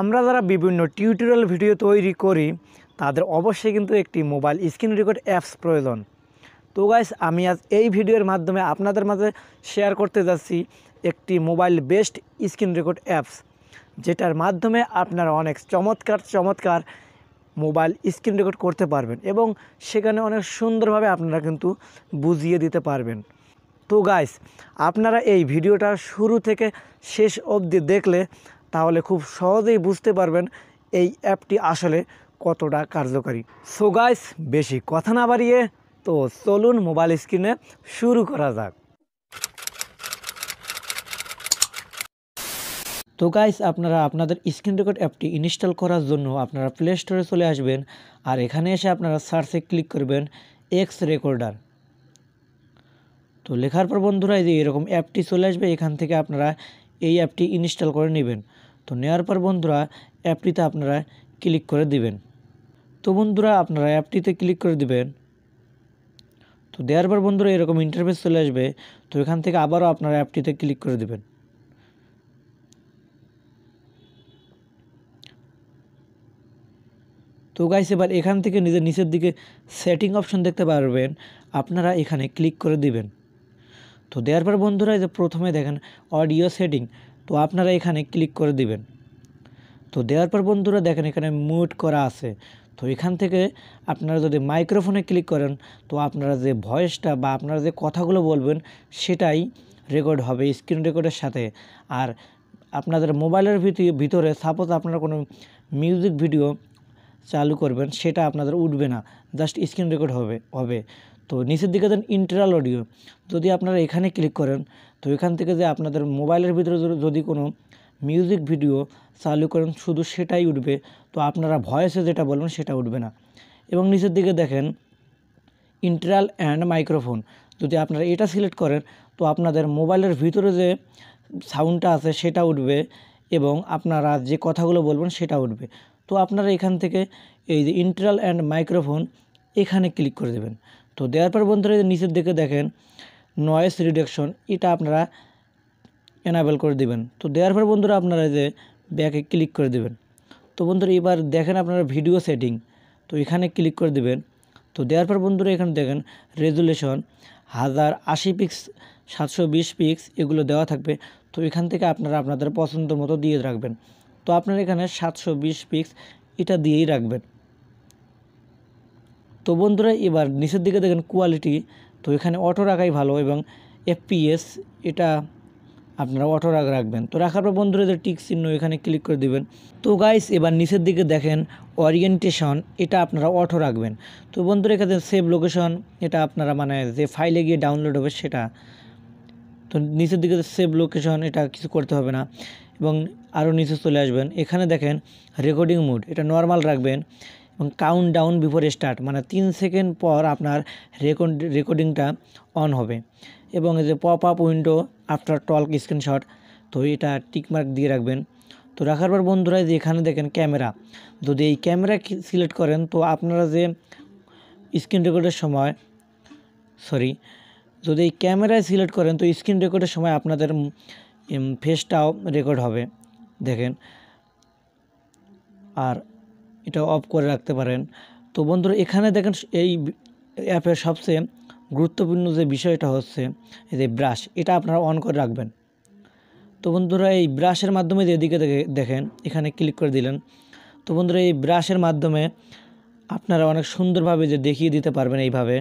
আমরা যারা বিভিন্ন টিউটোরিয়াল ভিডিও তৈরি করি তাদের অবশ্যই কিন্তু একটি মোবাইল স্ক্রিন রেকর্ড অ্যাপস প্রয়োজন তো গাইস আমি আজ এই ভিডিওর মাধ্যমে আপনাদের মাঝে শেয়ার করতে যাচ্ছি একটি mobile best screen record apps যেটার মাধ্যমে আপনারা অনেক চমৎকার চমৎকার মোবাইল স্ক্রিন রেকর্ড করতে পারবেন এবং সেখানে অনেক সুন্দরভাবে আপনারা কিন্তু বুঝিয়ে দিতে পারবেন তো গাইস আপনারা এই ভিডিওটা শুরু থেকে শেষ অবধি দেখলে তাহলে খুব সহজেই বুঝতে পারবেন এই অ্যাপটি আসলে কতটা কার্যকরী সো গাইস বেশি কথা না বাড়িয়ে তো চলুন মোবাইল স্ক্রিনে শুরু করা যাক তো গাইস আপনারা আপনাদের স্ক্রিন রেকর্ড অ্যাপটি ইনস্টল করার জন্য আপনারা প্লে স্টোরে চলে আসবেন আর এখানে এসে আপনারা সার্চে ক্লিক করবেন এক্স রেকর্ডার তো লেখার পর বন্ধুরা এই যে এরকম অ্যাপটি চলে আসবে এখান থেকে আপনারা এই অ্যাপটি ইনস্টল করে নেবেন তো নেওয়ার পর বন্ধুরা অ্যাপটিতে আপনারা ক্লিক করে দিবেন তো বন্ধুরা আপনারা অ্যাপটিতে ক্লিক করে দিবেন তো দেওয়ার পর বন্ধুরা এরকম ইন্টারফেস চলে আসবে তো এখান থেকে আবারও আপনারা অ্যাপটিতে ক্লিক করে দিবেন তো গাইস এবার এখান থেকে নিজের নিচের দিকে সেটিং অপশন দেখতে পারবেন আপনারা এখানে ক্লিক করে দিবেন তো দেওয়ার পর বন্ধুরা যে প্রথমে দেখেন অডিও সেটিং তো আপনারা এখানে ক্লিক করে দিবেন তো দেওয়ার পর বন্ধুরা দেখেন এখানে মিউট করা আছে তো এখান থেকে আপনারা যদি মাইক্রোফোনে ক্লিক করেন তো আপনারা যে ভয়েসটা বা আপনারা যে কথাগুলো বলবেন সেটাই রেকর্ড হবে স্ক্রিন রেকর্ডের সাথে আর আপনাদের মোবাইলের ভিতরে সাপোজ আপনারা কোনো মিউজিক ভিডিও চালু করবেন সেটা আপনাদের উঠবে না জাস্ট স্ক্রিন রেকর্ড হবে হবে তো নিচের দিকে দেন ইন্টারাল অডিও যদি আপনারা এখানে ক্লিক করেন তো এখান থেকে যে আপনাদের মোবাইলের ভিতরে যদি কোনো মিউজিক ভিডিও চালু করেন শুধু সেটাই উঠবে তো আপনারা ভয়েসে যেটা বলবেন সেটা উঠবে না এবং নিচের দিকে দেখেন ইন্টারাল অ্যান্ড মাইক্রোফোন যদি আপনারা এটা সিলেক্ট করেন তো আপনাদের মোবাইলের ভিতরে যে সাউন্ডটা আছে সেটা উঠবে এবং আপনারা যে কথাগুলো বলবেন সেটা উঠবে তো আপনারা এখান থেকে এই যে ইন্টারাল অ্যান্ড মাইক্রোফোন এখানে ক্লিক করে দেবেন তো দেওয়ার পর বন্ধুরা নিচের দিকে দেখেন নয়েস রিডাকশন এটা আপনারা এনাবেল করে দিবেন তো দেওয়ার পর বন্ধুরা আপনারা যে ব্যাকে ক্লিক করে দেবেন তো বন্ধুরা এবার দেখেন আপনারা ভিডিও সেটিং তো এখানে ক্লিক করে দেবেন তো দেওয়ার পর বন্ধুরা এখানে দেখেন রেজুলেশন হাজার আশি পিক্স সাতশো বিশ পিক্স এগুলো দেওয়া থাকবে তো এখান থেকে আপনারা আপনাদের পছন্দ মতো দিয়ে রাখবেন তো আপনারা এখানে সাতশো বিশ পিক্স এটা দিয়েই রাখবেন তো বন্ধুরা এবার নিচের দিকে দেখেন কোয়ালিটি তো এখানে অটো রাখাই ভালো এবং এফপিএস এটা আপনারা অটো রাখ রাখবেন তো রাখার পর বন্ধুরা যে টিক চিহ্ন এখানে ক্লিক করে দিবেন তো গাইস এবার নিচের দিকে দেখেন ওরিয়েন্টেশন এটা আপনারা অটো রাখবেন তো বন্ধুরা এখানে সেভ লোকেশন এটা আপনারা মানে যে ফাইলে গিয়ে ডাউনলোড হবে সেটা তো নিচের দিকে সেভ লোকেশন এটা কিছু করতে হবে না এবং আরও নিচে চলে আসবেন এখানে দেখেন রেকর্ডিং মুড এটা নর্মাল রাখবেন এবং কাউন্ট ডাউন বিফোর স্টার্ট মানে তিন সেকেন্ড পর আপনার রেকর্ড রেকর্ডিংটা অন হবে এবং এই যে পপ আপ উইন্ডো আফটার টলক স্ক্রিনশট তো এটা টিকমার্ক দিয়ে রাখবেন তো রাখার পর বন্ধুরা যে এখানে দেখেন ক্যামেরা যদি এই ক্যামেরা সিলেক্ট করেন তো আপনারা যে স্ক্রিন রেকর্ডের সময় সরি যদি এই ক্যামেরায় সিলেক্ট করেন তো স্ক্রিন রেকর্ডের সময় আপনাদের ফেসটাও রেকর্ড হবে দেখেন আর এটা অফ করে রাখতে পারেন তো বন্ধুরা এখানে দেখেন এই অ্যাপের সবচেয়ে গুরুত্বপূর্ণ যে বিষয়টা হচ্ছে এই যে ব্রাশ এটা আপনারা অন করে রাখবেন তো বন্ধুরা এই ব্রাশের মাধ্যমে যেদিকে দেখেন এখানে ক্লিক করে দিলেন তো বন্ধুরা এই ব্রাশের মাধ্যমে আপনারা অনেক সুন্দরভাবে যে দেখিয়ে দিতে পারবেন এইভাবে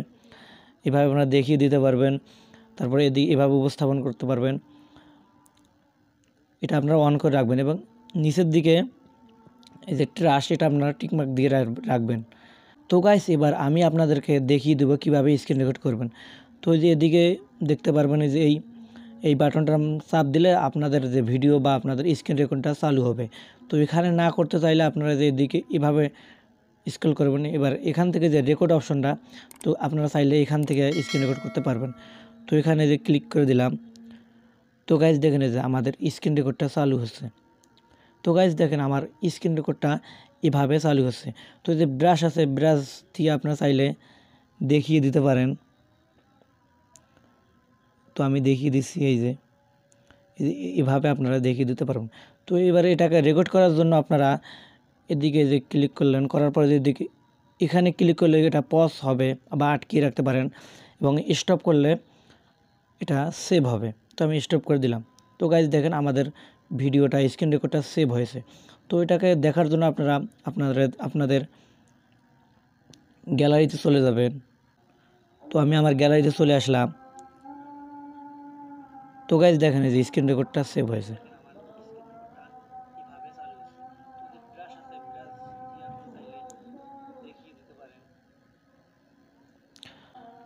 এভাবে আপনারা দেখিয়ে দিতে পারবেন তারপরে এদিকে এভাবে উপস্থাপন করতে পারবেন এটা আপনারা অন করে রাখবেন এবং নিচের দিকে এই যে ট্রাস্ট এটা আপনারা টিকমার্ক দিয়ে রাখবেন তো গাইস এবার আমি আপনাদেরকে দেখিয়ে দেবো কীভাবে স্ক্রিন রেকর্ড করবেন তো যে এদিকে দেখতে পারবেন যে এই এই বাটনটা চাপ দিলে আপনাদের যে ভিডিও বা আপনাদের স্ক্রিন রেকর্ডটা চালু হবে তো এখানে না করতে চাইলে আপনারা যে এদিকে এভাবে স্ক্রল করবেন এবার এখান থেকে যে রেকর্ড অপশনটা তো আপনারা চাইলে এখান থেকে স্ক্রিন রেকর্ড করতে পারবেন তো এখানে যে ক্লিক করে দিলাম তো গাইজ দেখেন যে আমাদের স্ক্রিন রেকর্ডটা চালু হচ্ছে তো গাইজ দেখেন আমার স্ক্রিন রেকর্ডটা এভাবে চালু হচ্ছে তো যে ব্রাশ আছে ব্রাশ দিয়ে আপনার চাইলে দেখিয়ে দিতে পারেন তো আমি দেখিয়ে দিচ্ছি এই যে এভাবে আপনারা দেখিয়ে দিতে পারবেন তো এবারে এটাকে রেকর্ড করার জন্য আপনারা এদিকে যে ক্লিক করলেন করার পরে যেদিকে এখানে ক্লিক করলে এটা পজ হবে বা আটকিয়ে রাখতে পারেন এবং স্টপ করলে এটা সেভ হবে তো আমি স্টপ করে দিলাম তো গাইজ দেখেন আমাদের ভিডিওটা স্ক্রিন রেকর্ডটা সেভ হয়েছে তো এটাকে দেখার জন্য আপনারা আপনাদের আপনাদের গ্যালারিতে চলে যাবেন তো আমি আমার গ্যালারিতে চলে আসলাম তো গাইজ দেখেন যে স্ক্রিন রেকর্ডটা সেভ হয়েছে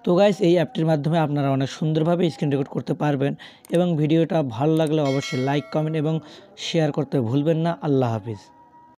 তো গাইস এই অ্যাপটির মাধ্যমে আপনারা অনেক সুন্দরভাবে স্ক্রিন রেকর্ড করতে পারবেন এবং ভিডিওটা ভালো লাগলে অবশ্যই লাইক কমেন্ট এবং শেয়ার করতে ভুলবেন না আল্লাহ হাফিজ